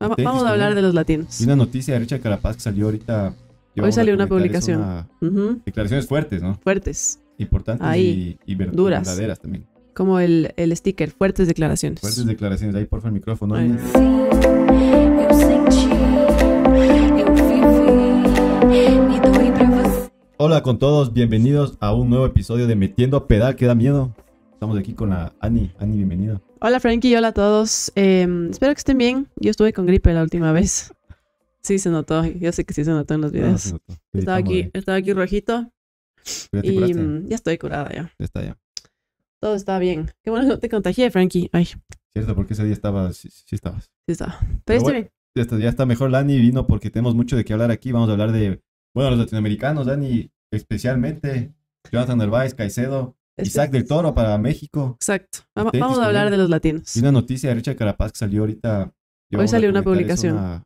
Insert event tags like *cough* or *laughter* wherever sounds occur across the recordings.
vamos a hablar de los latinos. una noticia de Richard Carapaz que salió ahorita. Hoy salió una publicación. Declaraciones fuertes, ¿no? Fuertes. Importantes y, y verdaderas también. Como el, sticker, fuertes declaraciones. Fuertes declaraciones. Ahí favor, el micrófono. Hola con todos, bienvenidos a un nuevo episodio de Metiendo a Pedal que da miedo. Estamos aquí con la Ani. Ani, bienvenida. Hola Frankie, hola a todos. Em, espero que estén bien. Yo estuve con gripe la última vez. Sí, se notó. Yo sé que sí se notó en los ah, videos. estaba, aquí, estaba aquí rojito. Y mm, ya estoy curada ya. ya. Está ya. Todo está bien. Qué bueno que no te contagié, Frankie. Ay. Cierto, porque ese día estabas, sí, estabas. Sí estaba. Pero, bien. Ya está, está mejor Lani vino porque tenemos mucho de qué hablar aquí. Vamos a hablar de, bueno, los latinoamericanos, Dani, especialmente. Jonathan Nervais, Caicedo, este, Isaac del Toro para México. Exacto. Vamos, a hablar de los latinos. Y una noticia de Richard Carapaz que salió ahorita. Hoy salió una publicación.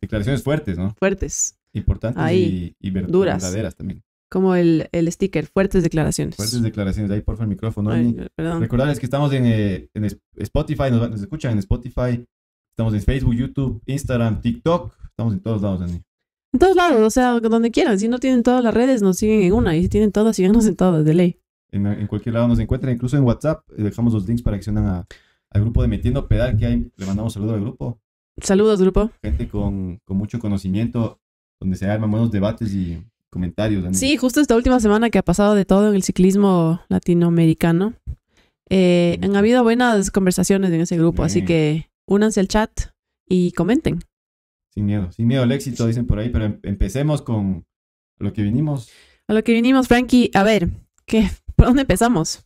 Declaraciones fuertes, ¿no? Fuertes. Importantes y, y verdaderas también. Como el, sticker, fuertes declaraciones. Fuertes declaraciones. Ahí, favor el micrófono. perdón. Recordarles que estamos en, eh, Spotify, nos, escuchan en Spotify. Estamos en Facebook, YouTube, Instagram, TikTok. Estamos en todos lados, Dani. En todos lados, o sea, donde quieran. Si no tienen todas las redes, nos siguen en una. Y si tienen todas, síganos en todas, de ley. En, cualquier lado nos encuentran, incluso en WhatsApp. Eh, dejamos los links para que se unan al grupo de Metiendo Pedal que hay. Le mandamos saludos al grupo. Saludos, grupo. Gente con, mucho conocimiento, donde se arman buenos debates y comentarios. Sí, justo esta última semana que ha pasado de todo en el ciclismo latinoamericano. Eh, han habido buenas conversaciones en ese grupo, así que únanse al chat y comenten. Sin miedo, sin miedo al éxito, dicen por ahí, pero em, empecemos con lo que vinimos. A lo que vinimos, Frankie. A ver, ¿qué? ¿Por dónde empezamos?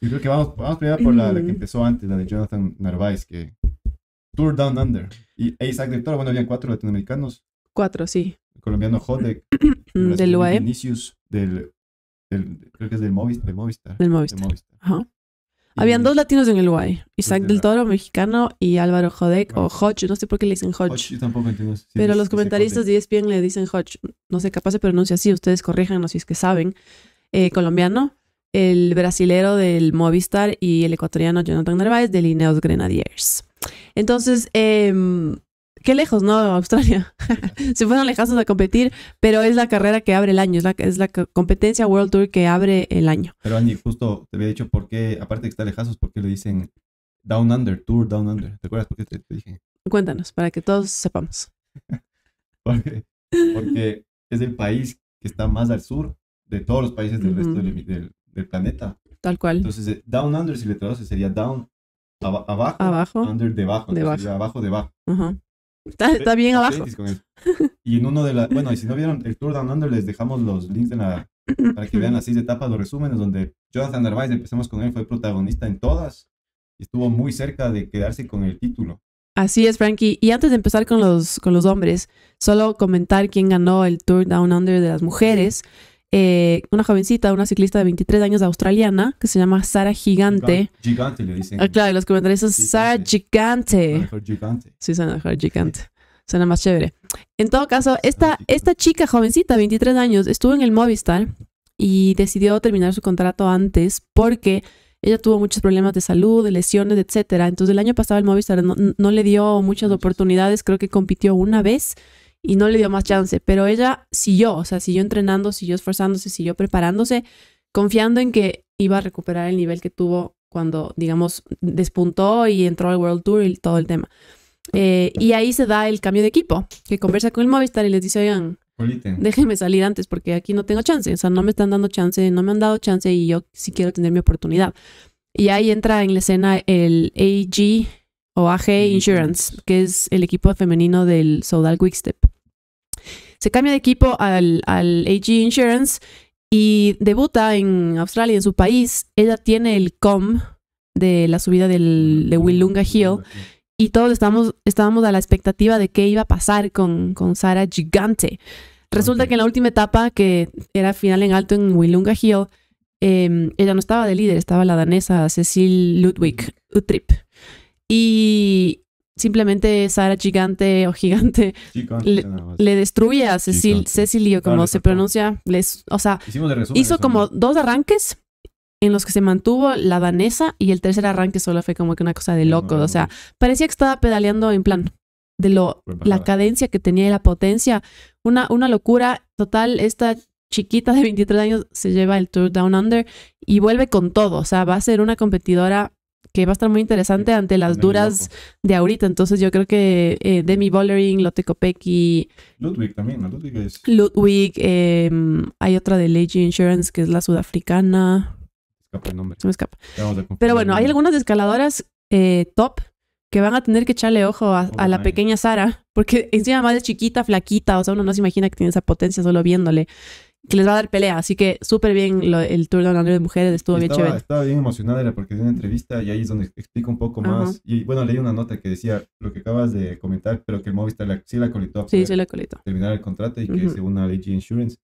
Yo creo que vamos, vamos primero por la, que empezó antes, la de Jonathan Narváez, que Tour Down Under. Y e Isaac Del Toro, bueno, habían cuatro latinoamericanos. Cuatro, sí. El colombiano Jodek. *clears throat* del UAE. Vinicius, del, creo que es del, Movistar. Del Movistar. Del Movistar. Ajá. Habían dos latinos en el UAE, Isaac del Toro, mexicano, y Álvaro Jodek, o Hodge, no sé por qué le dicen Hodge. yo tampoco entiendo. pero los comentaristas de ESPN le dicen Hodge, no sé, capaz se pronuncia así, ustedes corríjanos si es que saben. Eh, colombiano, el brasilero del Movistar y el ecuatoriano Jonathan Narváez del Ineos Grenadiers. Entonces, em, qué lejos, ¿no? Australia. *laughs* Se fueron lejazos a competir, pero es la carrera que abre el año, es la, es la competencia World Tour que abre el año. Pero Andy, justo te había dicho por qué, aparte de que está lejazos, ¿por qué le dicen Down Under, Tour Down Under? ¿Te acuerdas por qué te, dije? Cuéntanos, para que todos sepamos. *laughs* porque, es el país que está más al sur de todos los países del resto del, del, del planeta. Tal cual. Entonces, eh, down under, si le traduces, sería down abajo, abajo, under debajo, debajo. abajo, debajo. Está, bien abajo. Y en uno de las, bueno, y si no vieron el Tour Down Under, les dejamos los links en la, para que vean las seis etapas, los resúmenes, donde Jonathan Narváez, empezamos con él, fue protagonista en todas estuvo muy cerca de quedarse con el título. Así es, Frankie. Y antes de empezar con los, con los hombres, solo comentar quién ganó el Tour Down Under de las mujeres. Eh, una jovencita, una ciclista de 23 años australiana que se llama Sara Gigante. Gigante, le dicen. Ah, claro, los comentarios son Sara Gigante. Sí, suena mejor Gigante. Suena más chévere. En todo caso, esta, esta chica jovencita, 23 años, estuvo en el Movistar y decidió terminar su contrato antes porque ella tuvo muchos problemas de salud, de lesiones, etcétera. Entonces el año pasado el Movistar no, le dio muchas oportunidades, creo que compitió una vez y no le dio más chance, pero ella siguió, o sea, siguió entrenando, siguió esforzándose, siguió preparándose, confiando en que iba a recuperar el nivel que tuvo cuando, digamos, despuntó y entró al World Tour y todo el tema. Eh, y ahí se da el cambio de equipo, que conversa con el Movistar y les dice, oigan, déjenme salir antes porque aquí no tengo chance, o sea, no me están dando chance, no me han dado chance y yo sí quiero tener mi oportunidad. Y ahí entra en la escena el AG o AG Insurance, que es el equipo femenino del Soudal Quickstep se cambia de equipo al, AG Insurance y debuta en Australia, en su país. Ella tiene el com de la subida de Willunga Hill y todos estábamos, estábamos a la expectativa de qué iba a pasar con, con Sara Gigante. Resulta que en la última etapa, que era final en alto en Willunga Hill, em, ella no estaba de líder, estaba la danesa Cecil Ludwig Utrip. Y simplemente Sara Gigante o Gigante le, destruye a Cecil, Cecilio, como se pronuncia. Les, o sea, hizo como dos arranques en los que se mantuvo la danesa y el tercer arranque solo fue como que una cosa de loco. o sea, parecía que estaba pedaleando en plan de lo la cadencia que tenía y la potencia. Una, una locura total. Esta chiquita de 23 años se lleva el Tour Down Under y vuelve con todo. O sea, va a ser una competidora que va a estar muy interesante ante las duras de ahorita. Entonces yo creo que eh, Demi Bollering, Lotte Kopecky... Ludwig también, ¿no? Ludwig es... Ludwig, em, hay otra de Legion Insurance que es la sudafricana. Escapa el nombre. Se me escapa. Pero bueno, hay algunas escaladoras eh, top que van a tener que echarle ojo a, la pequeña Sara, porque encima más de chiquita, flaquita, o sea, uno no se imagina que tiene esa potencia solo viéndole que les va a dar pelea. Así que súper bien el Tour de Andrés de Mujeres, estuvo bien chévere. Estaba bien emocionada, era porque es una entrevista y ahí es donde explica un poco más. Y bueno, leí una nota que decía lo que acabas de comentar, pero que el Movistar sí la colitó. Sí, sí la colitó. Terminar el contrato y que según la AG Insurance,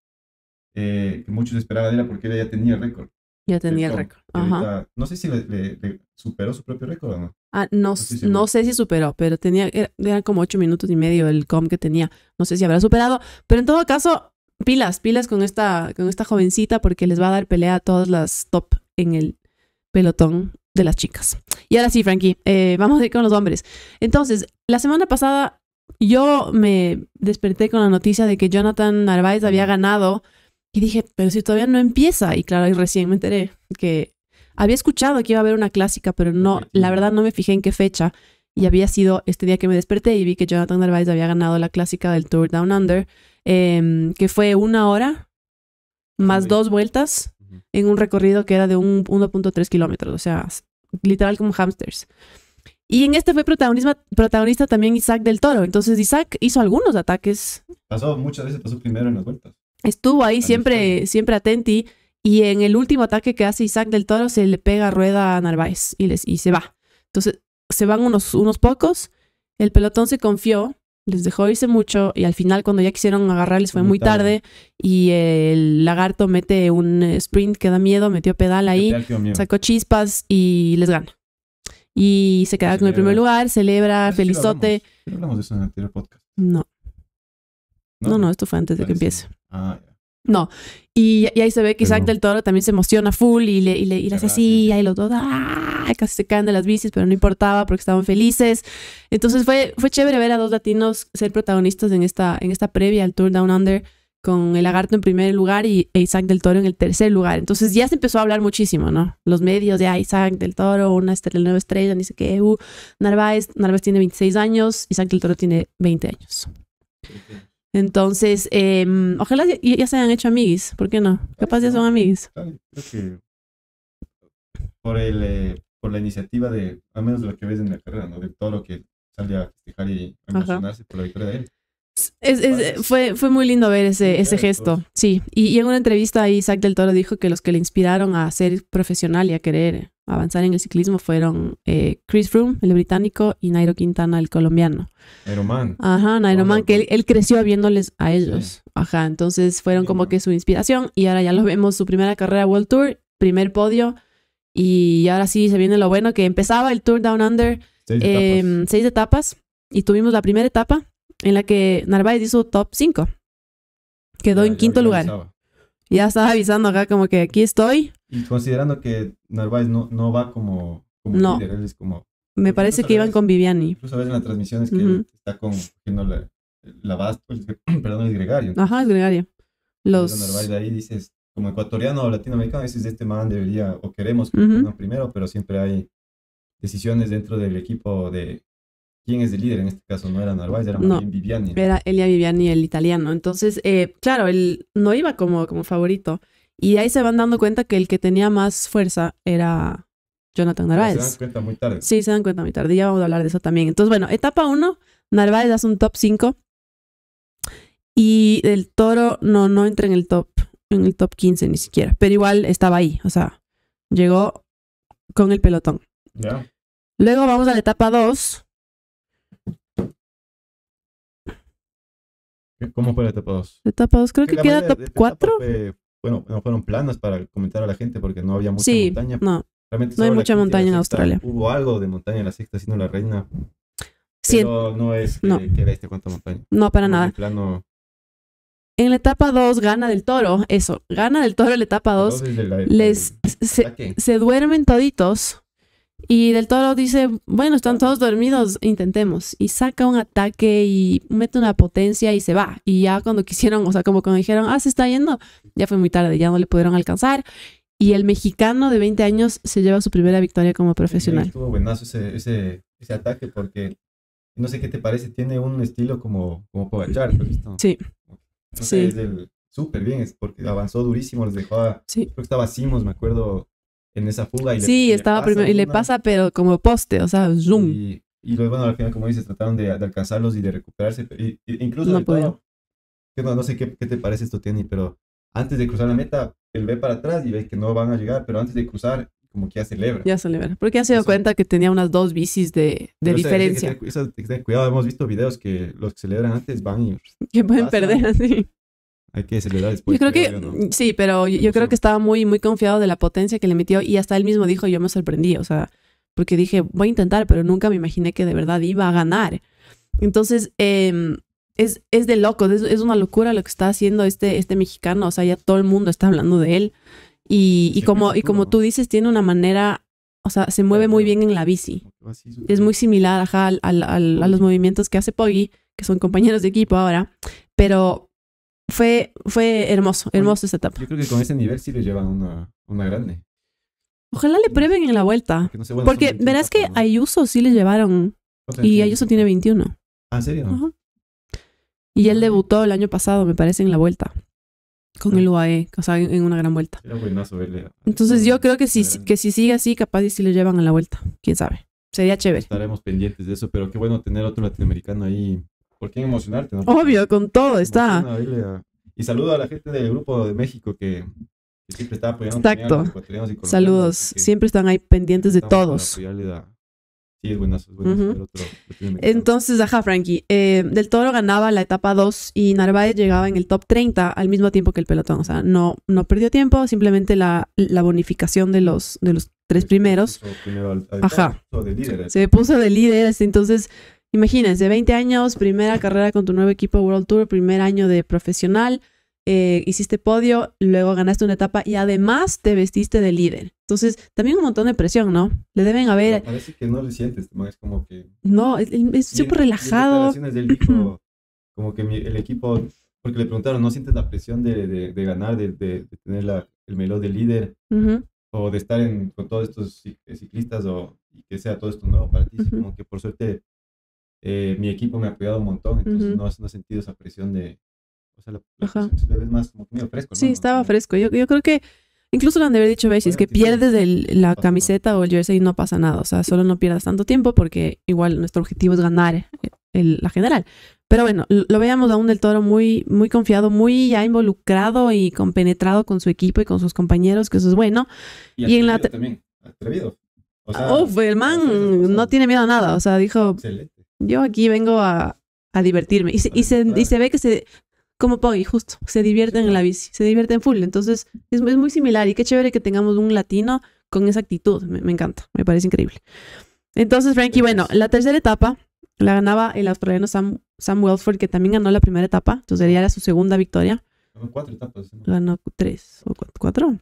eh, que muchos esperaban de porque ella ya tenía récord. Ya tenía el récord. Ajá. no sé si le, superó su propio récord o no. Ah, no, no, sé si, superó, pero tenía, era, eran como ocho minutos y medio el com que tenía. No sé si habrá superado, pero en todo caso, pilas, pilas con esta, con esta jovencita porque les va a dar pelea a todas las top en el pelotón de las chicas. Y ahora sí, Frankie, eh, vamos a ir con los hombres. Entonces, la semana pasada yo me desperté con la noticia de que Jonathan Narváez había ganado y dije, pero si todavía no empieza. Y claro, y recién me enteré que había escuchado que iba a haber una clásica, pero no, la verdad no me fijé en qué fecha. Y había sido este día que me desperté y vi que Jonathan Narváez había ganado la clásica del Tour Down Under Em, que fue una hora ah, más dos vueltas en un recorrido que era de 1.3 kilómetros, o sea, literal como hamsters. Y en este fue protagonista, protagonista también Isaac del Toro. Entonces Isaac hizo algunos ataques. Pasó muchas veces, pasó primero en las vueltas. Estuvo ahí, siempre, siempre atenti. Y en el último ataque que hace Isaac del Toro se le pega rueda a Narváez y, y se va. Entonces se van unos, unos pocos. El pelotón se confió les dejó irse mucho y al final cuando ya quisieron agarrarles fue muy, tarde. y el lagarto mete un sprint que da miedo, metió pedal ahí, sacó chispas y les gana. Y se queda con el primer lugar, celebra, felizote. ¿No hablamos, de eso en el anterior podcast? No. no. No, no, esto fue antes de pues que empiece. Ah, ya. No, y, ahí se ve que Isaac del Toro también se emociona full y le, y le, y hace así, y los dos ¡ah! casi se caen de las bicis, pero no importaba porque estaban felices. Entonces fue, fue chévere ver a dos latinos ser protagonistas en esta, en esta previa al Tour Down Under con el lagarto en primer lugar y Isaac e del Toro en el tercer lugar. Entonces ya se empezó a hablar muchísimo, ¿no? Los medios de Isaac del Toro, una estrella, nueva estrella, dice que uh, Narváez, Narváez tiene 26 años, Isaac del Toro tiene 20 años. Entonces, eh, ojalá ya, se hayan hecho amigos. ¿por qué no? Capaz ya son ah, amigos? por, el, eh, por la iniciativa de, al menos de lo que ves en la carrera, ¿no? De todo lo que sale a festejar y a emocionarse por la victoria de él fue, fue muy lindo ver ese, ese gesto, pues. sí. Y, en una entrevista Isaac del Toro dijo que los que le inspiraron a ser profesional y a querer avanzar en el ciclismo fueron eh, Chris Froome, el británico, y Nairo Quintana, el colombiano. Nairo man Ajá, Nairo man que él, creció viéndoles a ellos. Ajá, entonces fueron como que su inspiración y ahora ya lo vemos, su primera carrera World Tour, primer podio, y ahora sí se viene lo bueno, que empezaba el Tour Down Under, en em, seis etapas, y tuvimos la primera etapa en la que Narváez hizo top 5. Quedó en quinto lugar. Ya estaba avisando acá como que aquí estoy. Y considerando que Narváez no, no va como, como no. como... Me parece que iban con Viviani. Incluso a veces en transmisión es que está con... la, la vas, *clears throat* perdón, es gregario. Ajá, es gregario. Los... Narváez ahí dices, como ecuatoriano o latinoamericano, dices, este man debería, o queremos que uh primero, pero siempre hay decisiones dentro del equipo de, ¿Quién es el líder? En este caso no era Narváez, era Viviani. Era Elia Viviani, el italiano. Entonces, eh, claro, él no iba como, como favorito. Y ahí se van dando cuenta que el que tenía más fuerza era Jonathan Narváez. Ah, se dan cuenta muy tarde. Sí, se dan cuenta muy tarde. Ya vamos a hablar de eso también. Entonces, bueno, etapa 1, Narváez hace un top 5. Y el toro no, no entra en el top, en el top 15 ni siquiera. Pero igual estaba ahí. O sea, llegó con el pelotón. Yeah. Luego vamos a la etapa 2, ¿Cómo fue la etapa 2? Etapa 2, creo que, queda etapa 4. Bueno, no fueron planas para comentar a la gente porque no había mucha montaña. No, no hay mucha montaña en Australia. Hubo algo de montaña en la sexta, sino la reina. Pero no es que, no. era este montaña. No, para nada. En, la etapa 2 gana del toro, eso, gana del toro la etapa 2. Les se duermen toditos y del toro dice, bueno, están todos dormidos, intentemos. Y saca un ataque y mete una potencia y se va. Y ya cuando quisieron, o sea, como cuando dijeron, ah, se está yendo, ya fue muy tarde, ya no le pudieron alcanzar. Y el mexicano de 20 años se lleva su primera victoria como profesional. estuvo buenazo ese, ataque porque, no sé qué te parece, tiene un estilo como, como No, sí. sí. súper bien, es porque avanzó durísimo, les dejó sí. Creo que estaba Simos, me acuerdo, en esa fuga. Y sí, le, estaba y le pasa, pero como poste, o sea, zoom. Y, luego bueno, al final, como dices, trataron de, alcanzarlos y de recuperarse. incluso, no, no, sé qué, te parece esto, Tiani, pero antes de cruzar la meta, él ve para atrás y ve que no van a llegar, pero antes de cruzar, como que ya celebra. Ya celebra. Porque ya se dio cuenta que tenía unas dos bicis de, diferencia. cuidado, hemos visto videos que los que celebran antes van y. Que pueden perder así. *laughs* Hay que celebrar después. Yo creo que, sí, pero yo, creo que estaba muy, muy confiado de la potencia que le metió y hasta él mismo dijo, yo me sorprendí, o sea, porque dije, voy a intentar, pero nunca me imaginé que de verdad iba a ganar. Entonces, em, es, es, de loco, es, es, una locura lo que está haciendo este, este mexicano, o sea, ya todo el mundo está hablando de él. Y, y como, y como tú dices, tiene una manera, o sea, se mueve muy bien en la bici. Es muy similar a los movimientos que hace Poggi, que son compañeros de equipo ahora, pero fue, fue hermoso, hermoso esa etapa. Yo creo que con ese nivel sí le llevan una, una grande. Ojalá le prueben en la vuelta. Porque verás que a Ayuso sí le llevaron. y Ayuso tiene 21. Ah, ¿en serio? Y él debutó el año pasado, me parece, en la vuelta. Con el ah. UAE, o sea, en una gran vuelta. Era buenazo verle. Entonces yo creo que si, que si sigue así, capaz y si le llevan a la vuelta. Quién sabe. Sería chévere. Estaremos pendientes de eso, pero qué bueno tener otro latinoamericano ahí ¿Por qué emocionarte? Obvio, con todo está. Y saludo a la gente del grupo de México que, siempre está apoyando Exacto. A los ecuatorianos y colombianos. Saludos, siempre están ahí pendientes de todos. Sí, es buenazo, Entonces, ajá, Frankie. Eh, del Toro ganaba la etapa 2 y Narváez llegaba en el top 30 al mismo tiempo que el pelotón. O sea, no, no perdió tiempo, simplemente la, la bonificación de los, de los tres pues, primeros. ajá. se, eh. se puso de líder, entonces imagínense, 20 años, primera carrera con tu nuevo equipo World Tour, primer año de profesional, eh, hiciste podio, luego ganaste una etapa y además te vestiste de líder. Entonces, también un montón de presión, ¿no? Le deben haber... parece que no le sientes, es como que... No, es súper relajado. del *clears throat* como que el equipo, porque le preguntaron, ¿no sientes la presión de, de, ganar, de, tener el melón de líder? O de estar en, con todos estos eh, ciclistas o y que sea todo esto nuevo para ti, como que por suerte eh, mi equipo me ha apoyado un montón, entonces no, no, sentido esa presión de... O sea, la, más como fresco. Sí, estaba fresco. Yo, yo creo que incluso lo han de haber dicho veces, que pierdes la camiseta o el jersey y no pasa nada. O sea, solo no pierdas tanto tiempo porque igual nuestro objetivo es ganar eh, la general. Pero bueno, lo veíamos aún del toro muy, muy confiado, muy ya involucrado y compenetrado con su equipo y con sus compañeros, que eso es bueno. Y, en la también, atrevido. O sea, ah, el man no tiene miedo a nada. O sea, dijo, yo aquí vengo a, divertirme. Y se, y, se, y ve que se, como Poggy, justo, se divierten en la bici, se divierten full. Entonces, es, muy similar y qué chévere que tengamos un latino con esa actitud. Me, encanta, me parece increíble. Entonces, Frankie, bueno, la tercera etapa la ganaba el australiano Sam, Sam Welford, que también ganó la primera etapa. Entonces, sería era su segunda victoria. Ganó cuatro etapas. Ganó tres o cuatro. ¿Cuatro?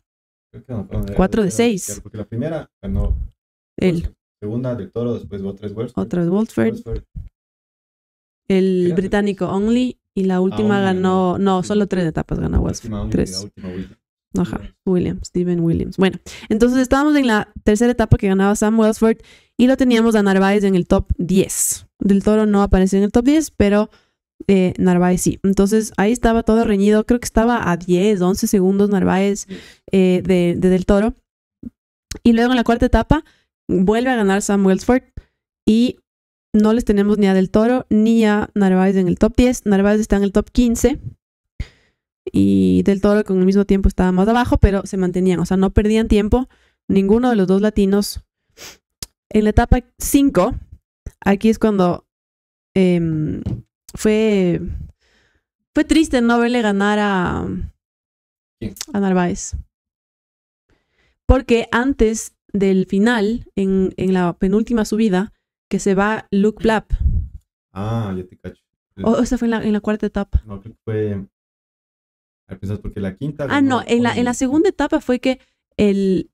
cuatro de seis. Porque la primera ganó. Él segunda del Toro, después tres Welsford. Otra es El británico Only y la última ganó, no, solo tres etapas ganó Welsford. Tres. Última, Ajá, Williams, Steven Williams. Bueno, entonces estábamos en la tercera etapa que ganaba Sam Welsford y lo teníamos a Narváez en el top 10. Del Toro no apareció en el top 10, pero de eh, Narváez sí. Entonces ahí estaba todo reñido. Creo que estaba a 10, 11 segundos Narváez eh, de Del Toro. Y luego en la cuarta etapa Vuelve a ganar Sam Wellsford y no les tenemos ni a Del Toro ni a Narváez en el top 10. Narváez está en el top 15 y Del Toro con el mismo tiempo estaba más abajo, pero se mantenían, o sea, no perdían tiempo ninguno de los dos latinos. En la etapa 5, aquí es cuando em, fue, fue triste no verle ganar a, a Narváez. Porque antes del final, en, en la penúltima subida, que se va Luke Plap Ah, ya te cacho. O, fue en la, cuarta etapa. No, creo que fue. Ah, porque la quinta. Ah, no, en, la, en la segunda etapa fue que el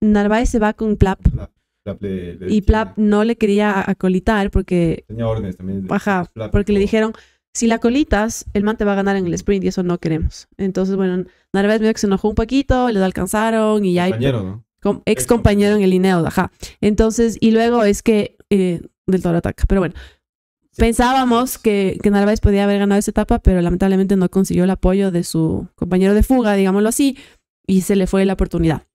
Narváez se va con Plap. y Plap no le quería acolitar porque. Tenía órdenes también. De, ajá, porque le dijeron: si la colitas, el man te va a ganar en el sprint y eso no queremos. Entonces, bueno, Narváez medio que se enojó un poquito, les alcanzaron y ya ex compañero en el INEOS, ajá. Entonces, y luego es que eh, del Toro ataca, pero bueno. Pensábamos que, Narváez podía haber ganado esa etapa, pero lamentablemente no consiguió el apoyo de su compañero de fuga, digámoslo así, y se le fue la oportunidad.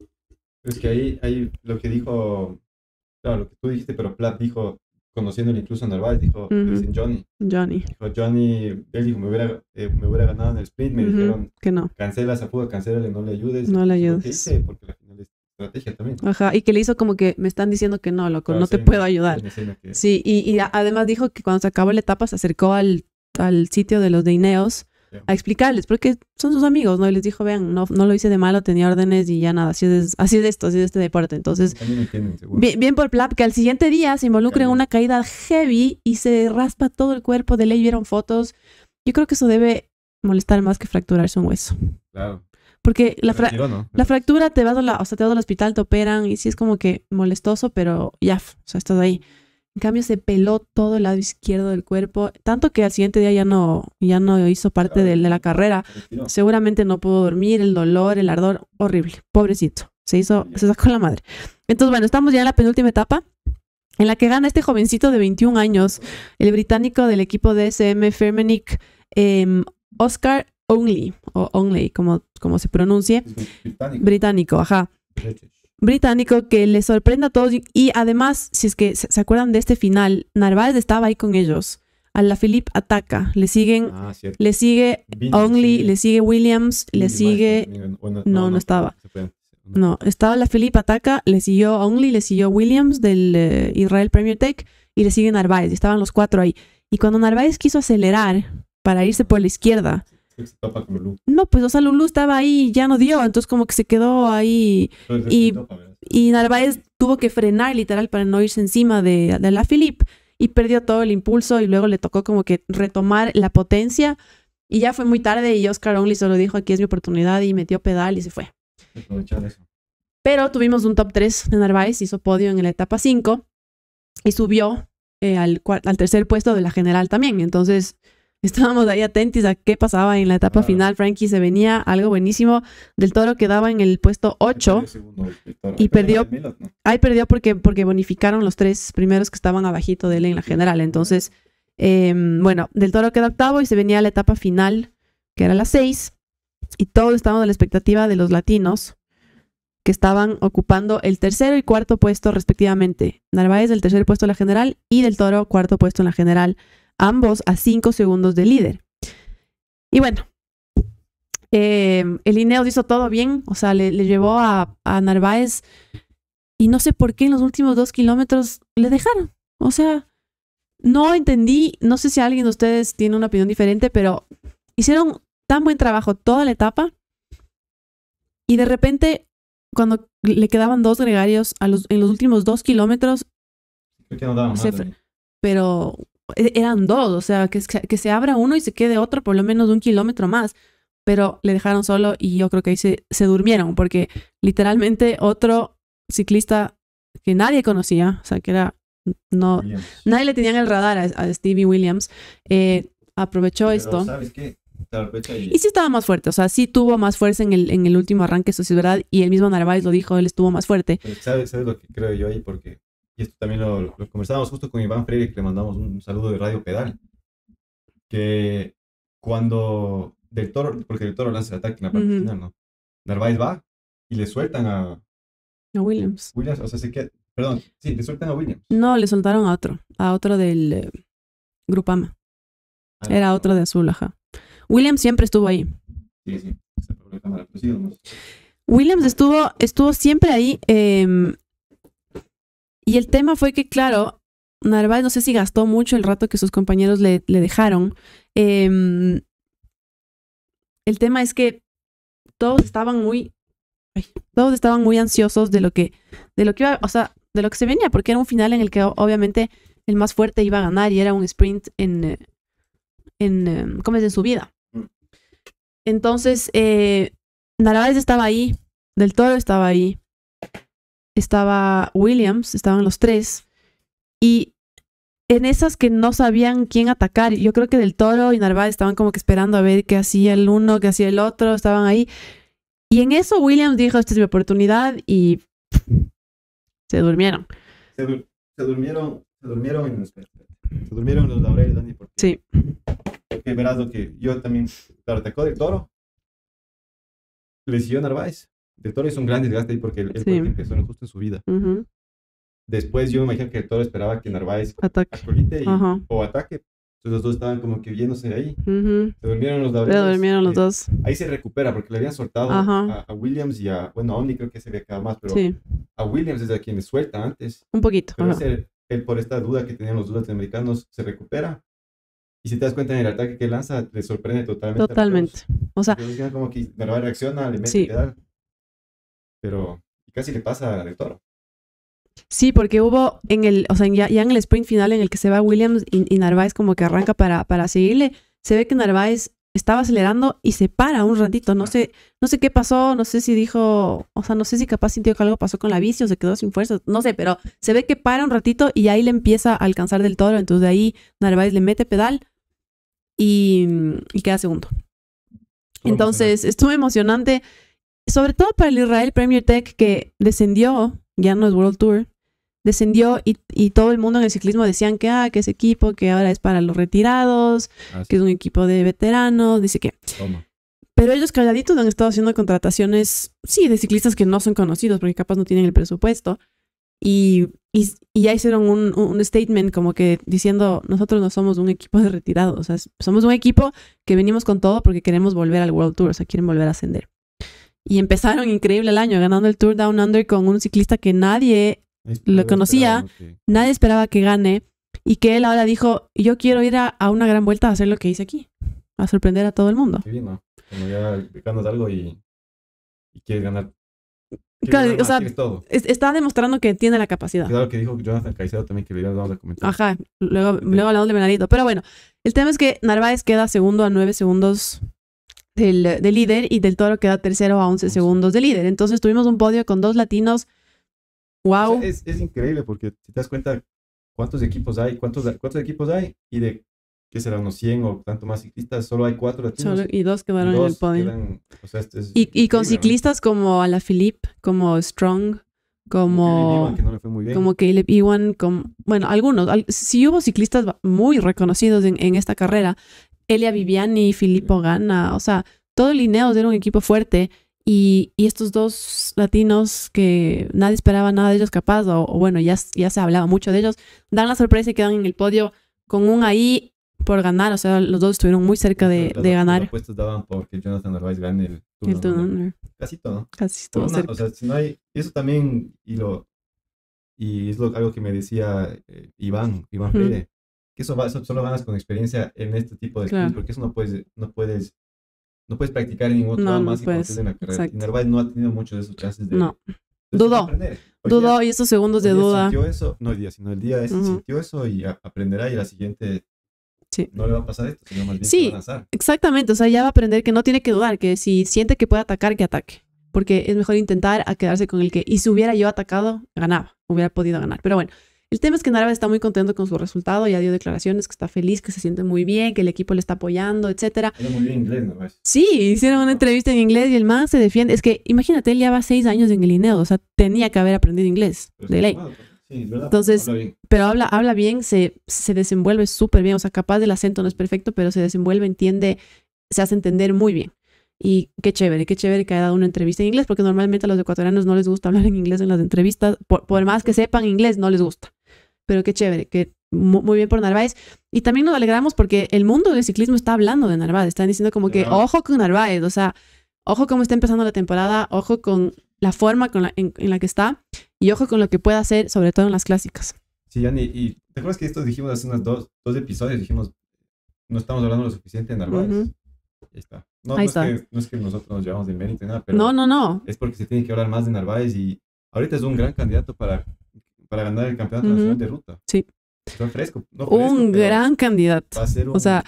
Es que ahí, ahí lo que dijo, claro, lo que tú dijiste, pero Platt dijo, conociéndole incluso a Narváez, dijo, Johnny. Johnny. Dijo, Johnny, él dijo, me hubiera, eh, me ganado en el sprint, me dijeron, que no. Cancela esa fuga, no le ayudes. No le ayudes. Porque la final estrategia Ajá, y que le hizo como que me están diciendo que no, loco, ah, no te puedo ayudar. Sí, y, además dijo que cuando se acabó la etapa se acercó al, sitio de los deineos a explicarles, porque son sus amigos, ¿no? Y les dijo, vean, no, no lo hice de malo, tenía órdenes y ya nada, así es, así es esto, así es este deporte. Entonces, bien, por Plap, que al siguiente día se involucra en una caída heavy y se raspa todo el cuerpo, de ley vieron fotos. Yo creo que eso debe molestar más que fracturarse un hueso. Claro. Porque la, fractura te va a la, o sea, te al hospital, te operan y sí es como que molestoso, pero ya, o sea, estás ahí. En cambio, se peló todo el lado izquierdo del cuerpo, tanto que al siguiente día ya no, ya no hizo parte de, la carrera. Seguramente no pudo dormir, el dolor, el ardor, horrible. Pobrecito. Se hizo, se sacó la madre. Entonces, bueno, estamos ya en la penúltima etapa, en la que gana este jovencito de 21 años, el británico del equipo de SM, eh, em, Oscar Only, o Only, como, como se pronuncie. Británico. ajá. Británico que le sorprenda a todos. Y además, si es que se acuerdan de este final, Narváez estaba ahí con ellos. A la Philip ataca, le siguen, ah, le sigue Only, le sigue Williams, le sigue... no, no, estaba. No, estaba la Philip ataca, le siguió Only, le siguió Williams del eh, Israel Premier Tech y le sigue Narváez. estaban los cuatro ahí. Y cuando Narváez quiso acelerar para irse por la izquierda, no, pues, o sea, estaba ahí y ya no dio, entonces como que se quedó ahí. y, Narváez tuvo que frenar literal para no irse encima de, la Philip y perdió todo el impulso y luego le tocó como que retomar la potencia y ya fue muy tarde y Oscar Only solo dijo aquí es mi oportunidad y metió pedal y se fue. Pero tuvimos un top 3 de Narváez, hizo podio en la etapa 5 y subió eh, al tercer puesto de la general también. Entonces, Estábamos ahí atentos a qué pasaba en la etapa final. Frankie se venía algo buenísimo. Del Toro quedaba en el puesto 8 y perdió. Ahí perdió porque, porque bonificaron los tres primeros que estaban abajito de él en la general. Entonces, em, bueno, Del Toro quedó octavo y se venía a la etapa final, que era la 6. Y todos estábamos a la expectativa de los latinos que estaban ocupando el tercero y cuarto puesto respectivamente. Narváez del tercer puesto en la general y Del Toro cuarto puesto en la general ambos a cinco segundos del líder. Y bueno, em, el Ineos hizo todo bien, o sea, le, llevó a, Narváez y no sé por qué en los últimos dos kilómetros le dejaron. O sea, no entendí, no sé si alguien de ustedes tiene una opinión diferente, pero hicieron tan buen trabajo toda la etapa y de repente cuando le quedaban dos gregarios en los últimos dos kilómetros, no pero e-, eran dos, o sea, que, se abra uno y se quede otro por lo menos un kilómetro más, pero le dejaron solo y yo creo que ahí se, durmieron, porque literalmente otro ciclista que nadie conocía, o sea, que era, no, nadie le tenía en el radar a, Stevie Williams, eh, aprovechó esto. ¿sabes qué? Y sí estaba más fuerte, o sea, sí tuvo más fuerza en el, en el último arranque, eso sí verdad, y el mismo Narváez lo dijo, él estuvo más fuerte. ¿Sabes lo que creo yo ahí? Porque y esto también lo, conversábamos justo con Iván Freire, que le mandamos un saludo de Radio Pedal, que cuando Del Toro, porque Del Toro lanza el ataque en la parte final, ¿no? Narváez va y le sueltan a... A Williams. Williams, o sea, sí que Perdón, sí, le sueltan a Williams. No, le soltaron a otro, a otro del eh, Grupama. Ah, Era otro de azul, ajá. Williams siempre estuvo ahí. Sí, sí. Williams estuvo, estuvo siempre ahí. Eh, y el tema fue que, claro, Narváez no sé si gastó mucho el rato que sus compañeros le, dejaron. Em, el tema es que todos estaban muy, todos estaban muy ansiosos de lo que, de lo que iba, o sea, de lo que se venía, porque era un final en el que obviamente el más fuerte iba a ganar y era un sprint en, eh, en eh, ¿cómo su vida. Mm. Entonces, eh, Narváez estaba ahí, Del todo estaba ahí, estaba Williams, estaban los tres, y en esas que no sabían quién atacar, yo creo que Del Toro y Narváez estaban como que esperando a ver qué hacía el uno, qué hacía el otro, estaban ahí. Y en eso Williams dijo, esta es mi oportunidad, y se durmieron. Se, se durmieron, se durmieron en los, se durmieron los laureles, sí. verás lo que yo también, atacó Del Toro, le siguió Narváez, de Toro hizo un gran desgaste ahí porque él, el que empezó justo en su vida. Después yo me imagino que Toro esperaba que Narváez ataque. o ataque. Entonces los dos estaban como que huyéndose de ahí. Se durmieron los dos. Se durmieron los dos. Ahí se recupera porque le habían soltado a, Williams y a, bueno, a Omni creo que se había quedado más, pero a Williams es a quien le suelta antes. Un poquito. Pero ese, él por esta duda que tenían los dos latinoamericanos se recupera. Y si te das cuenta en el ataque que lanza, le sorprende totalmente. Totalmente. O sea, como que reacciona, le mete sí pero casi le pasa de toro. Sí, porque hubo en el, o sea, ya, en el sprint final en el que se va Williams y, Narváez como que arranca para, para seguirle, se ve que Narváez estaba acelerando y se para un ratito. No sé, no sé qué pasó, no sé si dijo, o sea, no sé si capaz sintió que algo pasó con la bici o se quedó sin fuerzas, no sé, pero se ve que para un ratito y ahí le empieza a alcanzar del toro. Entonces de ahí Narváez le mete pedal y, queda segundo. Entonces, estuvo emocionante sobre todo para el Israel Premier Tech que descendió, ya no es World Tour, descendió y, todo el mundo en el ciclismo decían que, ah, que ese equipo que ahora es para los retirados, ah, que es un equipo de veteranos, dice que... Pero ellos calladitos han estado haciendo contrataciones, sí, de ciclistas que no son conocidos porque capaz no tienen el presupuesto. Y, ya hicieron un, un, statement como que diciendo, nosotros no somos un equipo de retirados, o sea, somos un equipo que venimos con todo porque queremos volver al World Tour, o sea, quieren volver a ascender. Y empezaron increíble el año, ganando el Tour Down Under con un ciclista que nadie lo conocía, nadie esperaba que gane, y que él ahora dijo, yo quiero ir a, una gran vuelta a hacer lo que hice aquí, a sorprender a todo el mundo. Qué bien, ¿no? Como ya algo y, quieres ganar. o sea, está demostrando que tiene la capacidad. Claro, que dijo Jonathan Caicedo también, que le iba a Ajá, luego, Ajá, luego hablamos de Pero bueno, el tema es que Narváez queda segundo a nueve segundos del, del, líder y del toro queda tercero a 11 segundos de líder. Entonces tuvimos un podio con dos latinos. ¡Wow! es, increíble porque si te das cuenta cuántos equipos hay, cuántos, cuántos equipos hay y de que serán unos 100 o tanto más ciclistas, solo hay cuatro latinos. y dos quedaron y en el podio. Este y, y, con ciclistas ¿no? como Alaphilippe, como Strong, como, como Caleb iwan Como bueno, algunos. si hubo ciclistas muy reconocidos en, en, esta carrera, Elia Viviani, Filippo Ganna, o sea, todo el Lineos era un equipo fuerte y, y, estos dos latinos que nadie esperaba nada de ellos capaz, o, bueno, ya, ya se hablaba mucho de ellos, dan la sorpresa y quedan en el podio con un ahí por ganar, o sea, los dos estuvieron muy cerca de, ganar. Los puestos daban porque Jonathan Narváez gane el turno. Casi todo. Casi todo. o sea, si no hay, eso también, y, lo, y es lo, algo que me decía eh, Iván, Iván Pérez, que eso, solo ganas con experiencia en este tipo de claro. porque eso no puedes, no puedes, no puedes practicar en ningún otro más no en la carrera. Y Narváez no ha tenido muchos de esos chances de... No. Pues, Dudó. Dudó y esos segundos de duda. Sintió eso, no el día, sino el día ese sintió eso y aprenderá y la siguiente Sí. No le va a pasar esto, sino más sí, va a Exactamente, o sea, ya va a aprender que no tiene que dudar, que si siente que puede atacar, que ataque. Porque es mejor intentar a quedarse con el que. Y si hubiera yo atacado, ganaba, hubiera podido ganar. Pero bueno, el tema es que Narva está muy contento con su resultado, ya dio declaraciones que está feliz, que se siente muy bien, que el equipo le está apoyando, etcétera. Sí, hicieron una entrevista en inglés y el man se defiende. Es que imagínate, él ya va seis años en el INEO, o sea, tenía que haber aprendido inglés, pues de ley. Pues, Entonces, pero habla, habla bien, se, se desenvuelve súper bien, o sea, capaz del acento no es perfecto, pero se desenvuelve, entiende, se hace entender muy bien. Y qué chévere, qué chévere que haya dado una entrevista en inglés, porque normalmente a los ecuatorianos no les gusta hablar en inglés en las entrevistas, por más que sepan inglés, no les gusta pero qué chévere, que muy bien por Narváez. Y también nos alegramos porque el mundo del ciclismo está hablando de Narváez, están diciendo como que ojo con Narváez, o sea, ojo cómo está empezando la temporada, ojo con la forma con la, en, la que está y ojo con lo que pueda hacer, sobre todo en las clásicas. Sí, Yanni, y ¿te acuerdas que esto dijimos hace unos dos, dos episodios? Dijimos, no estamos hablando lo suficiente de Narváez. Ahí está. No, Es que, no, Es que, nosotros nos llevamos de mérito nada, pero no, no, no. Es porque se tiene que hablar más de Narváez y ahorita es un gran candidato para para ganar el campeonato nacional de ruta. Sí. un gran candidato. o sea,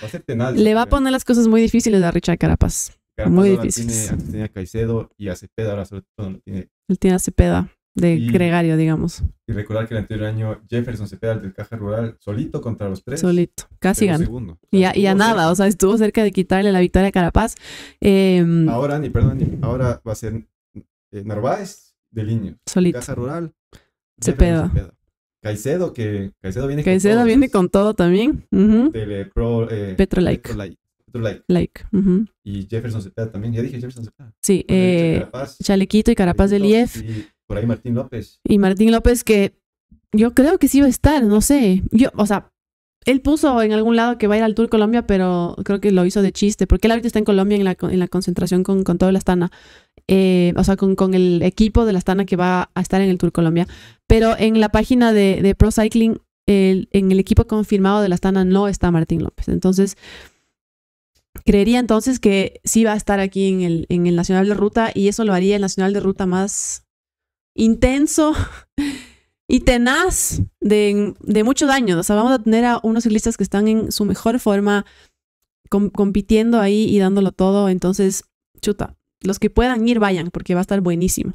le va a poner las cosas muy difíciles a Richard Carapaz. muy difíciles. Antes tenía Caicedo y a Cepeda, ahora sobre todo tiene. Él tiene a Cepeda de gregario, digamos. Y recordar que el anterior año Jefferson Cepeda del Caja Rural solito contra los tres. Solito, casi ganó. y a, nada, o sea, estuvo cerca de quitarle la victoria a Carapaz. Em, ahora, ni perdón, ahora va a ser eh, Narváez de Liño. Solito. Caja Rural. Cepeda. Caicedo, que Caicedo viene con todo. viene con todo también. Eh, Petro... Petrolike. Petrolike. Like. Y Jefferson Cepeda también. Ya dije Jefferson Cepeda. Sí, eh, Chalequito y Carapaz del IEF. Y por ahí Martín López. Y Martín López que yo creo que sí va a estar, no sé. Yo, o sea, él puso en algún lado que va a ir al Tour Colombia, pero creo que lo hizo de chiste, porque él ahorita está en Colombia en la, concentración con, con todo el Astana, eh, o sea, con, con, el equipo la Astana que va a estar en el Tour Colombia. Pero en la página de, de Pro Cycling, el, en el equipo confirmado la Astana no está Martín López. Entonces, creería entonces que sí va a estar aquí en el, en el Nacional de Ruta y eso lo haría el Nacional de Ruta más intenso *laughs* y tenaz de, mucho daño. O sea, vamos a tener a unos ciclistas que están en su mejor forma, compitiendo ahí y dándolo todo. Entonces, chuta, los que puedan ir, vayan, porque va a estar buenísimo.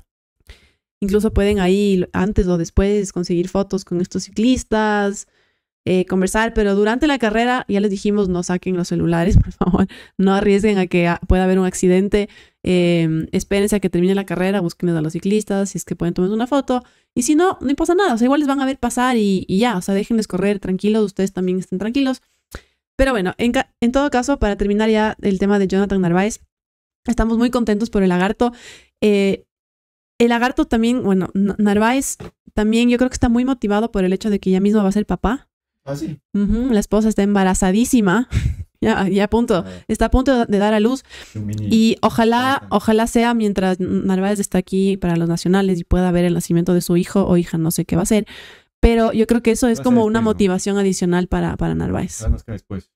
Incluso pueden ahí, antes o después, conseguir fotos con estos ciclistas, eh, conversar, pero durante la carrera, ya les dijimos, no saquen los celulares, *laughs* por favor, no arriesguen a que pueda haber un accidente, eh, espérense a que termine la carrera, busquen a los ciclistas, si es que pueden tomar una foto, y si no, no pasa nada, o sea, igual les van a ver pasar y, ya, o sea, déjenles correr tranquilos, ustedes también estén tranquilos. Pero bueno, en, todo caso, para terminar ya el tema de Jonathan Narváez, estamos muy contentos por el lagarto. Eh, el lagarto también, bueno, Narváez también yo creo que está muy motivado por el hecho de que ya mismo va a ser papá. Ah, la esposa está embarazadísima ya, ya a punto, está a punto de dar a luz. Y ojalá, ojalá sea mientras Narváez está aquí para los nacionales y pueda ver el nacimiento de su hijo o hija, no sé qué va a ser. Pero yo creo que eso es como una motivación adicional para, para Narváez. Ah, después.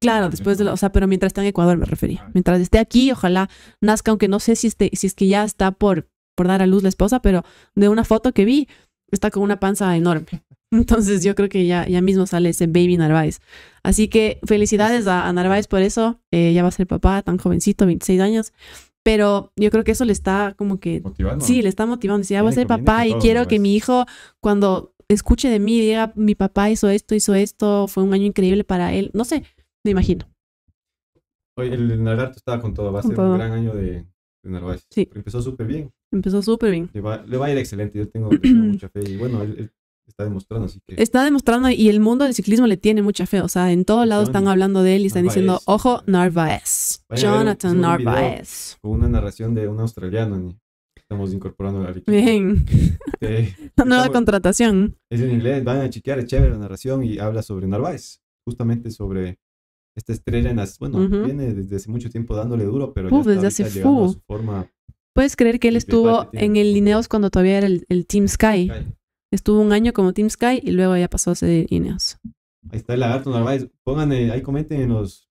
Claro, después de o sea, pero mientras está en Ecuador me refería. Ah. Mientras esté aquí, ojalá nazca, aunque no sé si, esté si es que ya está por, por dar a luz la esposa, pero de una foto que vi, está con una panza enorme. *laughs* Entonces yo creo que ya, ya mismo sale ese baby Narváez. Así que felicidades a, Narváez por eso. Eh, ya va a ser papá tan jovencito, 26 años. Pero yo creo que eso le está como que... Motivando. Sí, le está motivando. Dice, ya ah, va a ser papá y quiero que pues". mi hijo cuando escuche de mí diga, mi papá hizo esto, hizo esto, fue un año increíble para él. No sé, me imagino. Oye, el Narváez estaba con todo. Va a ser un gran año de, Narváez. Sí. Empezó súper bien. Empezó súper bien. Le va, a ir excelente. Yo tengo, *clears throat* mucha fe. Y bueno, está demostrando. Así que... Está demostrando y el mundo del ciclismo le tiene mucha fe. O sea, en todos lados están hablando de él y están diciendo, ojo, Narváez. Jonathan Narváez. una narración de un australiano. Estamos incorporando al Bien. Una La nueva contratación. Es en inglés, van a chequear, es chévere la narración y habla sobre Narváez. Justamente sobre esta estrella en las... Bueno, viene desde hace mucho tiempo dándole duro, pero Uf, desde hace forma ¿Puedes creer que él estuvo en el Lineos cuando todavía era el, Team Sky? Estuvo un año como Team Sky y luego ya pasó a ser Ineos. Ahí está el lagarto Narváez. Pónganle, eh, ahí comenten en los,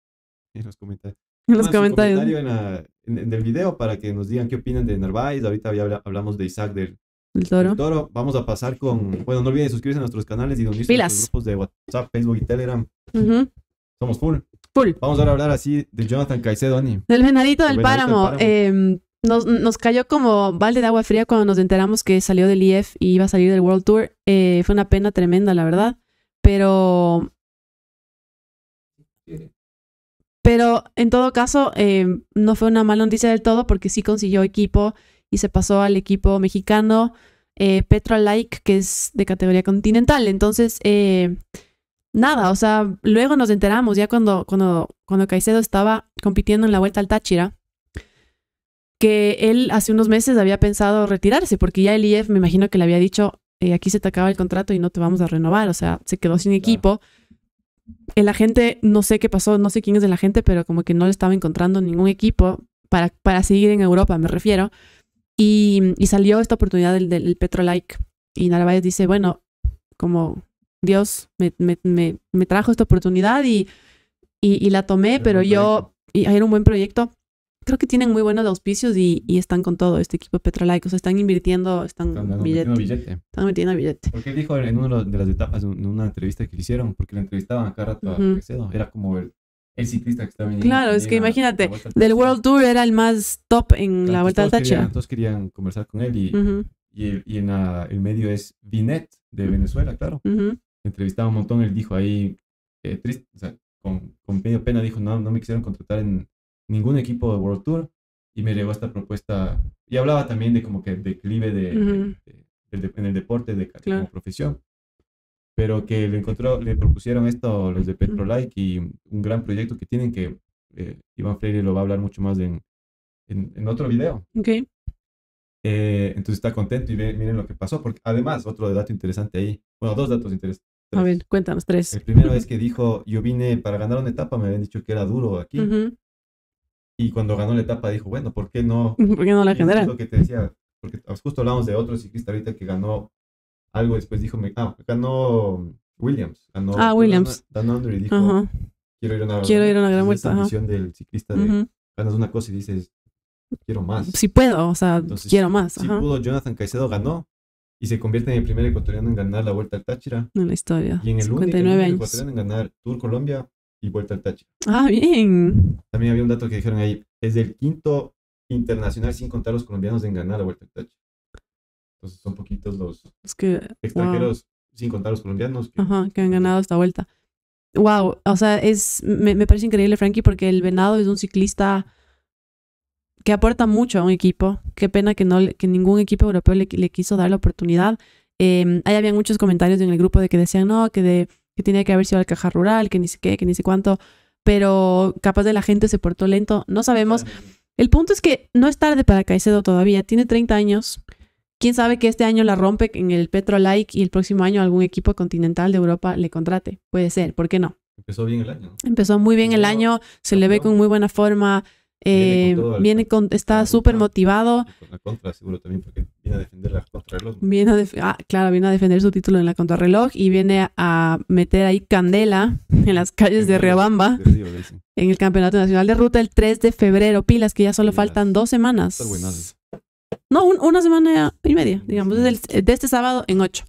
en los comentarios. En los comentarios. en, la, en, el video para que nos digan qué opinan de Narváez. Ahorita ya hablamos de Isaac del, toro. Vamos a pasar con. Bueno, no olviden suscribirse a nuestros canales y donde a nuestros grupos de WhatsApp, Facebook y Telegram. Somos full. Full. Vamos ahora a hablar así de Jonathan Caicedo, Ani. Del venadito del, páramo. Del páramo. Eh, nos, cayó como balde de agua fría cuando nos enteramos que salió del IEF y iba a salir del World Tour. Eh, fue una pena tremenda, la verdad. Pero. Pero en todo caso, eh, no fue una mala noticia del todo porque sí consiguió equipo y se pasó al equipo mexicano eh, Petra Like, que es de categoría continental. Entonces, eh, nada, o sea, luego nos enteramos ya cuando, cuando, cuando Caicedo estaba compitiendo en la vuelta al Táchira que él hace unos meses había pensado retirarse, porque ya el IEF me imagino que le había dicho, eh, aquí se te acaba el contrato y no te vamos a renovar, o sea, se quedó sin equipo. El agente, no sé qué pasó, no sé quién es el agente, pero como que no le estaba encontrando ningún equipo para, para seguir en Europa, me refiero. Y, y salió esta oportunidad del, del Petrolike. Y Narváez dice, bueno, como Dios me, me, me, trajo esta oportunidad y, y, la tomé, pero yo, y era un buen proyecto, creo que tienen muy buenos auspicios y, están con todo este equipo Petrolaico. O sea, están invirtiendo, están, están Están metiendo billete. Porque él dijo en una de las etapas, en una entrevista que le hicieron, porque le entrevistaban cada rato a Caicedo, era como el, ciclista que estaba viniendo. Claro, es que imagínate, del World Tour era el más top en la Vuelta al Táchira. Todos querían conversar con él y, en el medio es Vinet de Venezuela, claro. Entrevistaba un montón, él dijo ahí, eh, triste, o sea, con, con medio pena dijo, no, no me quisieron contratar en, ningún equipo de World Tour y me llegó esta propuesta y hablaba también de como que declive de, en el deporte de, claro. profesión pero que le encontró le propusieron esto los de Petrolike y un gran proyecto que tienen que eh, Iván Freire lo va a hablar mucho más en, en, otro video eh, entonces está contento y miren lo que pasó porque además otro dato interesante ahí bueno dos datos interesantes a ver, cuéntanos tres. El primero es que dijo, yo vine para ganar una etapa, me habían dicho que era duro aquí. Y cuando ganó la etapa dijo, bueno, ¿por qué no? *laughs* ¿Por qué no la genera? lo que te decía, porque ah, justo hablamos de otro ciclista ahorita que ganó algo, después dijo, ah, ganó Williams. Ganó, ah, Williams. Ganó, ganó y dijo, quiero ir a una, quiero ir a una gran vuelta. la visión del ciclista de, ganas una cosa y dices, quiero más. Si puedo, o sea, quiero más. Si, si pudo, Jonathan Caicedo ganó y se convierte en el primer ecuatoriano en ganar la Vuelta al Táchira. En la historia. Y en el 59 años. ecuatoriano en ganar Tour Colombia y vuelta al Táchira. Ah, bien. También había un dato que dijeron ahí, es el quinto internacional sin contar los colombianos en ganar la vuelta al touch Entonces son poquitos los que, extranjeros sin contar los colombianos que, han ganado esta vuelta. Wow, o sea, es me, parece increíble Frankie porque el Venado es un ciclista que aporta mucho a un equipo. Qué pena que, no, que ningún equipo europeo le, quiso dar la oportunidad. Em, ahí habían muchos comentarios en el grupo de que decían, no, que de que tenía que haber sido al caja rural, que ni sé qué, que ni sé cuánto, pero capaz de la gente se portó lento, no sabemos. El punto es que no es tarde para Caicedo todavía, tiene 30 años. Quién sabe que este año la rompe en el Petrolike y el próximo año algún equipo continental de Europa le contrate. Puede ser, ¿por qué no? Empezó bien el año. Empezó muy bien el año, se le ve con muy buena forma, eh, viene, con está súper motivado. viene a defender ah, claro, viene a defender su título en la contrarreloj y viene a meter ahí candela en las calles de Riobamba en el Campeonato Nacional de Ruta el 3 de febrero. Pilas, que ya solo faltan dos semanas. No, una semana y media, digamos, desde de este sábado en ocho.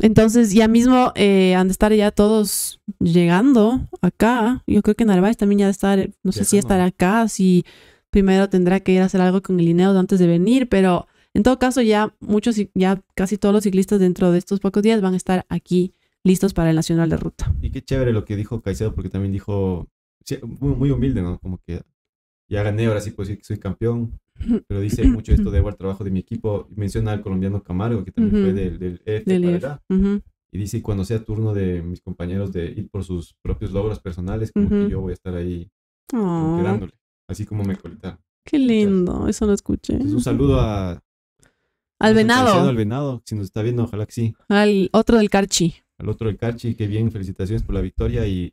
Entonces ya mismo eh, han de estar ya todos llegando acá. Yo creo que Narváez también ya de estar, no sé si estará acá, si primero tendrá que ir a hacer algo con el INEO antes de venir, pero en todo caso ya muchos, ya casi todos los ciclistas dentro de estos pocos días van a estar aquí listos para el Nacional de Ruta. Y qué chévere lo que dijo Caicedo, porque también dijo, muy, muy humilde, ¿no? Como que ya gané, ahora sí puedo decir que soy campeón, pero dice mucho esto, de al trabajo de mi equipo. Menciona al colombiano Camargo, que también fue del, del EF. Y dice, cuando sea turno de mis compañeros de ir por sus propios logros personales, como que yo voy a estar ahí quedándole. Así como me colitaron. Qué lindo, eso lo escuché. un saludo a... Al venado. Al venado, si nos está viendo, ojalá que sí. Al otro del Carchi. Al otro del Carchi, qué bien, felicitaciones por la victoria y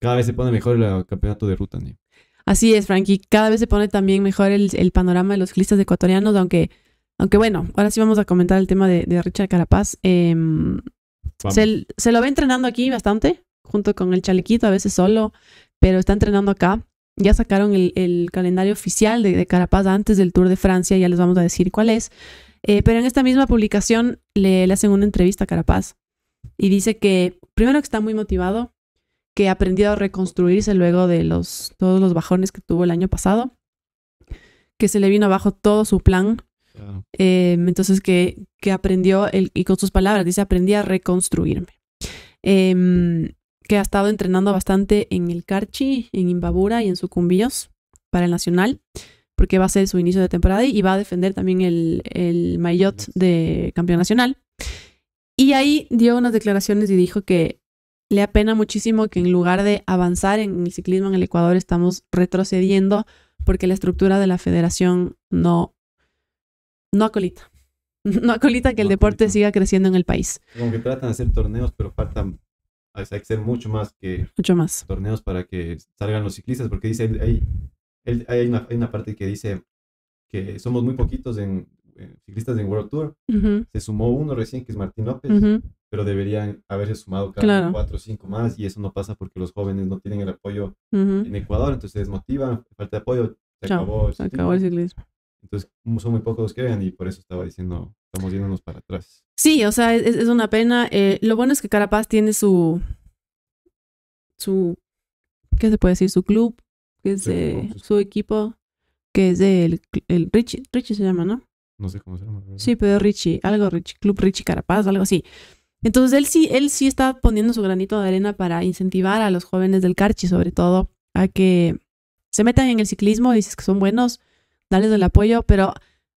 cada vez se pone mejor el campeonato de ruta, ¿no? Así es, Frankie. Cada vez se pone también mejor el, panorama de los ciclistas ecuatorianos, aunque, aunque bueno, ahora sí vamos a comentar el tema de, Richard Carapaz. Em, se, lo ve entrenando aquí bastante, junto con el chalequito, a veces solo, pero está entrenando acá. Ya sacaron el, calendario oficial de, Carapaz antes del Tour de Francia, ya les vamos a decir cuál es. Eh, pero en esta misma publicación le, le hacen una entrevista a Carapaz y dice que primero que está muy motivado, que aprendió a reconstruirse luego de los, todos los bajones que tuvo el año pasado, que se le vino abajo todo su plan. Em, entonces, que, aprendió, el, y con sus palabras, dice, aprendí a reconstruirme. Em, que ha estado entrenando bastante en el Carchi, en Imbabura y en Sucumbíos para el Nacional, porque va a ser su inicio de temporada y va a defender también el, el maillot de campeón nacional. Y ahí dio unas declaraciones y dijo que le apena muchísimo que en lugar de avanzar en el ciclismo en el Ecuador estamos retrocediendo porque la estructura de la federación no, no acolita. *laughs* No acolita que el deporte siga creciendo en el país. Como que tratan de hacer torneos, pero faltan, hay que hacer mucho más que torneos para que salgan los ciclistas, porque dice, hay, hay, una, parte que dice que somos muy poquitos en, ciclistas en World Tour. Se sumó uno recién, que es Martín López pero deberían haberse sumado cada cuatro o cinco más y eso no pasa porque los jóvenes no tienen el apoyo en Ecuador, entonces se falta de apoyo, se acabó, el se ciclismo. Entonces son muy pocos los que ven y por eso estaba diciendo, estamos yéndonos para atrás. Sí, o sea, es, una pena. Eh, lo bueno es que Carapaz tiene su, su, ¿qué se puede decir? Su club, que es de, su equipo, que es de el Richie, Richie se llama, ¿no? No sé cómo se llama. Sí, pero Richie, algo Richie, Club Richie Carapaz, algo así. Entonces él sí, él sí está poniendo su granito de arena para incentivar a los jóvenes del Carchi, sobre todo, a que se metan en el ciclismo y si que son buenos, darles el apoyo, pero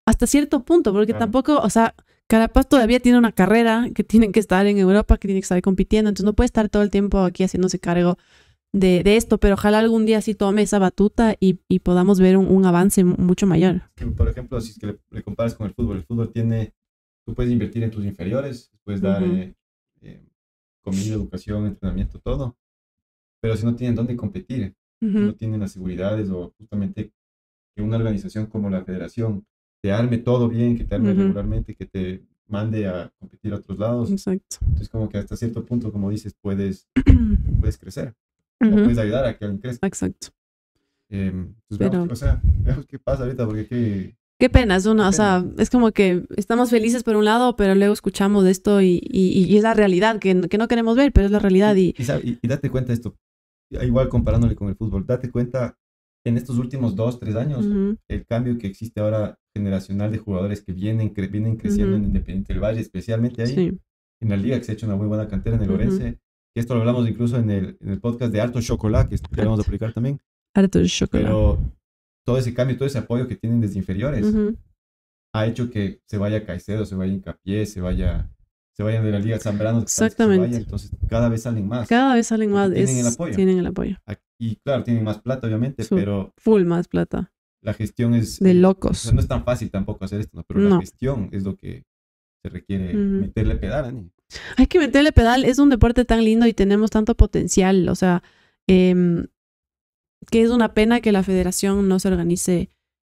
hasta cierto punto, porque tampoco, o sea, Carapaz todavía tiene una carrera que tiene que estar en Europa, que tiene que estar compitiendo, entonces no puede estar todo el tiempo aquí haciéndose cargo de, esto, pero ojalá algún día sí tome esa batuta y, podamos ver un, avance mucho mayor. Por ejemplo, si es que le comparas con el fútbol, el fútbol tiene tú puedes invertir en tus inferiores, puedes dar eh, eh, comida, educación, entrenamiento, todo. Pero si no tienen dónde competir, no tienen las seguridades o justamente que una organización como la federación te arme todo bien, que te arme regularmente, que te mande a competir a otros lados. Exacto. Entonces como que hasta cierto punto, como dices, puedes, *clears throat* puedes crecer. puedes ayudar a que alguien crezca. Exacto. Eh, pues veamos, qué pasa ahorita, porque aquí... Qué pena, es o sea, es como que estamos felices por un lado, pero luego escuchamos esto y, y, es la realidad que, que, no queremos ver, pero es la realidad. Y... Y, date cuenta esto, igual comparándole con el fútbol, date cuenta en estos últimos dos, tres años, el cambio que existe ahora generacional de jugadores que vienen, vienen creciendo en Independiente del Valle, especialmente ahí en la liga, que se ha hecho una muy buena cantera en el Orense. y Esto lo hablamos incluso en el, en el podcast de Harto Chocolate, que vamos a publicar también. Harto Chocolate todo ese cambio, todo ese apoyo que tienen desde inferiores, ha hecho que se vaya Caicedo, se vaya Hincapié, se vaya se vayan de la Liga Zambrano. Exactamente. entonces, cada vez salen más. Cada vez salen más. Tienen el apoyo. Tienen el apoyo. Y claro, tienen más plata, obviamente, pero... Full más plata. La gestión es... De locos. no es tan fácil tampoco hacer esto, ¿no? pero la gestión es lo que se requiere. Meterle pedal, Ani. Hay que meterle pedal. Es un deporte tan lindo y tenemos tanto potencial. O sea, em, que es una pena que la federación no se organice.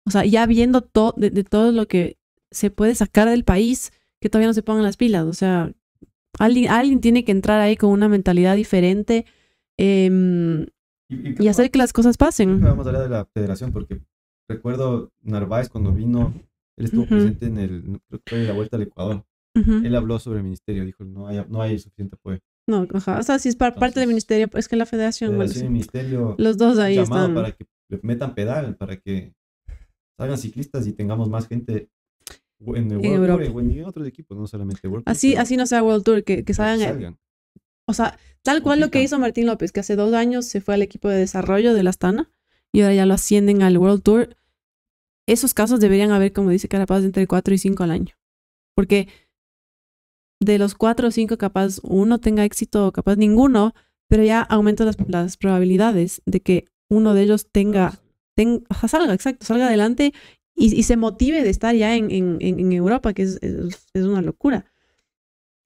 O sea, ya viendo todo de, todo lo que se puede sacar del país, que todavía no se pongan las pilas. O sea, alguien, alguien tiene que entrar ahí con una mentalidad diferente em, y, hacer que las cosas pasen. Vamos a hablar de la federación, porque recuerdo Narváez cuando vino, él estuvo presente en el, la vuelta al Ecuador. Él habló sobre el ministerio, dijo, no hay, no hay suficiente apoyo. No, O sea, si es parte del ministerio, es que la federación. federación ministerio los dos ahí están. Para que le metan pedal, para que salgan ciclistas y tengamos más gente en, el World Tour Europa. en otros equipos, no solamente World Así, Tour, así no sea World Tour, que, eh, salgan. O sea, tal cual lo que hizo Martín López, que hace dos años se fue al equipo de desarrollo de la Astana y ahora ya lo ascienden al World Tour. Esos casos deberían haber, como dice Carapaz, entre cuatro y cinco al año. Porque de los cuatro o cinco, capaz uno tenga éxito capaz ninguno, pero ya aumenta las, probabilidades de que uno de ellos tenga, tenga sea, salga, exacto, salga adelante y, se motive de estar ya en, en, Europa, que es, una locura.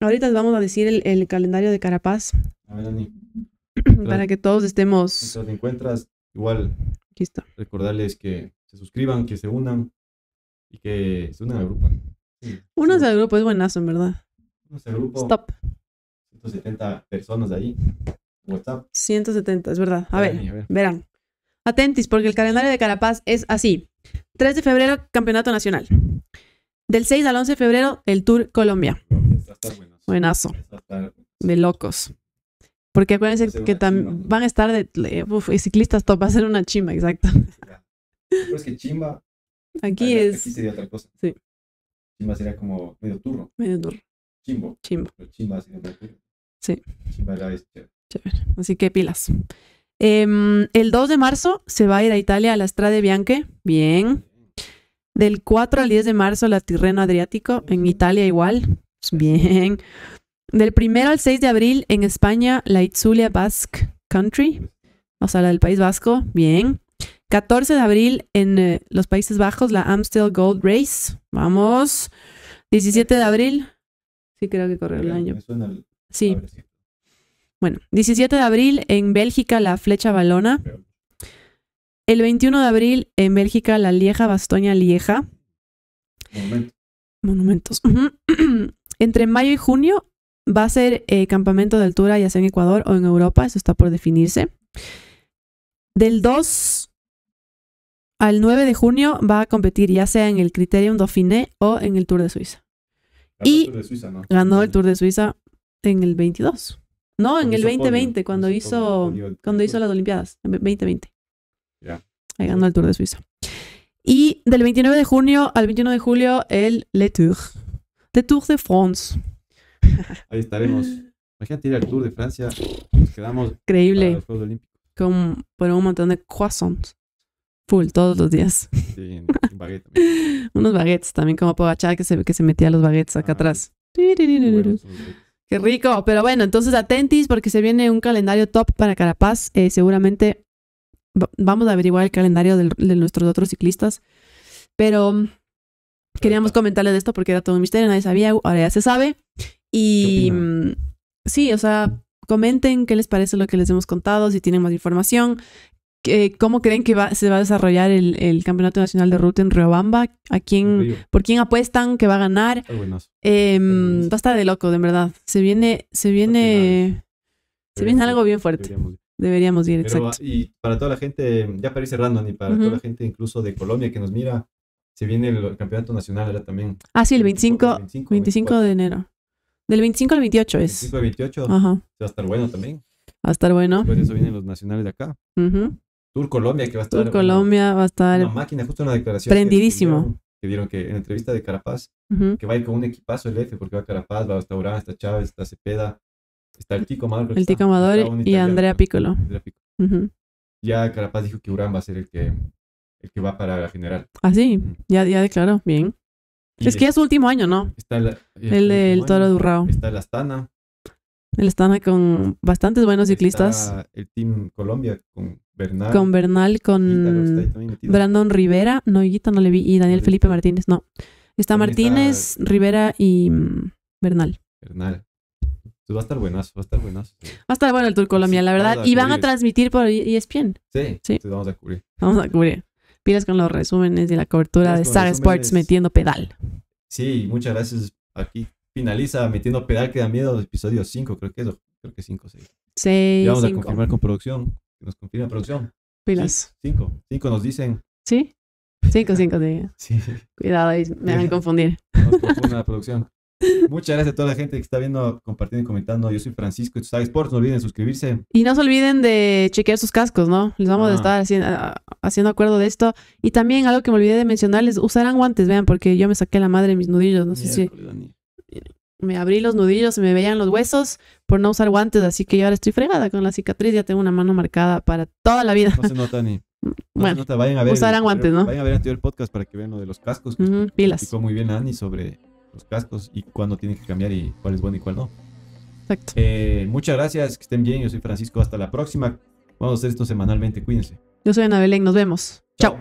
Ahorita les vamos a decir el, calendario de Carapaz. A ver, *clears throat* Para que todos estemos. Si encuentras, igual. Aquí está. Recordarles que se suscriban, que se unan y que se unan al grupo. Sí, al grupo, es buenazo, en verdad grupo. 170 personas de allí. WhatsApp. 170, es verdad. A, ver, verán. Atentis, porque el calendario de Carapaz es así. 3 de febrero, Campeonato Nacional. Del 6 al 11 de febrero, el Tour Colombia. Buenazo. De locos. Porque acuérdense que van a estar de uf, ciclistas top, va a ser una chimba, exacto. Pero es que chimba. Aquí es. Aquí sería otra cosa. Sí. Chimba sería como medio turno. Medio turno chimbo. así Sí. Este así que pilas. Em, el 2 de marzo se va a ir a Italia a la de Bianche. Bien. Del 4 al 10 de marzo, la Tirreno Adriático. En Italia igual. Pues bien. Del 1 al 6 de abril, en España, la Itzulia Basque Country. O sea, la del País Vasco. Bien. 14 de abril, en eh, los Países Bajos, la Amstel Gold Race. Vamos. 17 de abril, Sí, creo que corrió el año. Sí. Bueno, 17 de abril en Bélgica la flecha balona. El 21 de abril en Bélgica la Lieja Bastoña Lieja. Monumentos. Monumentos. *clears throat* Entre mayo y junio va a ser eh, campamento de altura ya sea en Ecuador o en Europa, eso está por definirse. Del 2 al 9 de junio va a competir ya sea en el Criterium Dauphiné o en el Tour de Suiza y ganó el Tour de Suiza en el 22. No, en el 2020, cuando hizo, cuando hizo las Olimpiadas, en 2020. Ya. Ahí ganó el Tour de Suiza. Y del 29 de junio al 21 de julio, el Le Tour. Le Tour de France. *laughs* Ahí estaremos. Imagínate ir al Tour de Francia. Nos quedamos. Increíble. Con, por un montón de croissants. Full, todos los días. Sí, baguette. *laughs* Unos baguettes también, como Pogachar que se, que se metía los baguettes acá atrás. Qué rico, pero bueno, entonces atentis porque se viene un calendario top para Carapaz. Eh, seguramente vamos a averiguar el calendario de nuestros otros ciclistas, pero mm, queríamos comentarles de esto porque era todo un misterio, nadie sabía, ahora ya se sabe. Y mm, sí, o sea, comenten qué les parece lo que les hemos contado, si tienen más información, eh, ¿cómo creen que se va a desarrollar el, Campeonato Nacional de Ruta en Riobamba? ¿A quién, ¿Por quién apuestan que va a ganar? Em, va a estar de loco, de verdad. Se viene, se viene, se viene algo bien fuerte. Deberíamos. ir, exacto. Y para toda la gente, ya para ir cerrando, y para toda la gente incluso de Colombia que nos mira, se viene el, campeonato nacional ahora también. Ah, sí, el 25, 25, de enero. Del 25 al 28 es. 25 al 28. Va a estar bueno también. Va a estar bueno. Por eso vienen los nacionales de acá. Tour Colombia, que va a estar. Tour Colombia va a estar. Una máquina, justo una declaración. Prendidísimo. Que dieron, que, en entrevista de Carapaz, que va a ir con un equipazo el F, porque va a Carapaz, va a Urán está Chávez, está Cepeda, está el Tico Amador. El Tico Amador y Andrea Piccolo. Ya Carapaz dijo que Urán va a ser el que, el que va para la general. Ah, sí, ya, ya declaró, bien. es que ya es su último año, ¿no? Está el del Toro Durrao Está el Astana. El Astana con bastantes buenos ciclistas. el Team Colombia con Bernal. Con Bernal, con Brandon Rivera, no, no le vi, y Daniel Felipe Martínez, no. Está Martínez, Rivera y mm, Bernal. Bernal. Pues va a estar buenazo, va a estar buenazo. Va a estar bueno el Tour Colombia, la verdad. y van a transmitir por ESPN. Sí, sí. vamos a cubrir. Vamos a cubrir. Pilas con los resúmenes y la cobertura de Star Sports metiendo pedal. Sí, muchas gracias. Aquí finaliza metiendo pedal que da miedo, episodio 5, creo que es, creo que 5 o 6. Sí, vamos a confirmar con producción nos confirma producción. Pilas. cinco. Cinco nos dicen. ¿Sí? Cinco, cinco Cuidado, ahí me van a confundir. Nos la producción. Muchas gracias a toda la gente que está viendo, compartiendo y comentando. Yo soy Francisco de Sports. No olviden suscribirse. Y no se olviden de chequear sus cascos, ¿no? Les vamos a ah. estar ah, haciendo, acuerdo de esto. Y también algo que me olvidé de mencionarles: usarán guantes, vean, porque yo me saqué la madre de mis nudillos. No sé si me abrí los nudillos, y me veían los huesos por no usar guantes, así que yo ahora estoy fregada con la cicatriz, ya tengo una mano marcada para toda la vida. No se nota ni. *laughs* bueno, vayan a ver. Usarán guantes, ¿no? Vayan a ver anterior el podcast para que vean lo de los cascos. pilas. Explicó muy bien Ani sobre los cascos y cuándo tienen que cambiar y cuál es bueno y cuál no. Exacto. Eh, muchas gracias, que estén bien. Yo soy Francisco, hasta la próxima. Vamos a hacer esto semanalmente, cuídense. Yo soy Ana Belén, nos vemos. Chao.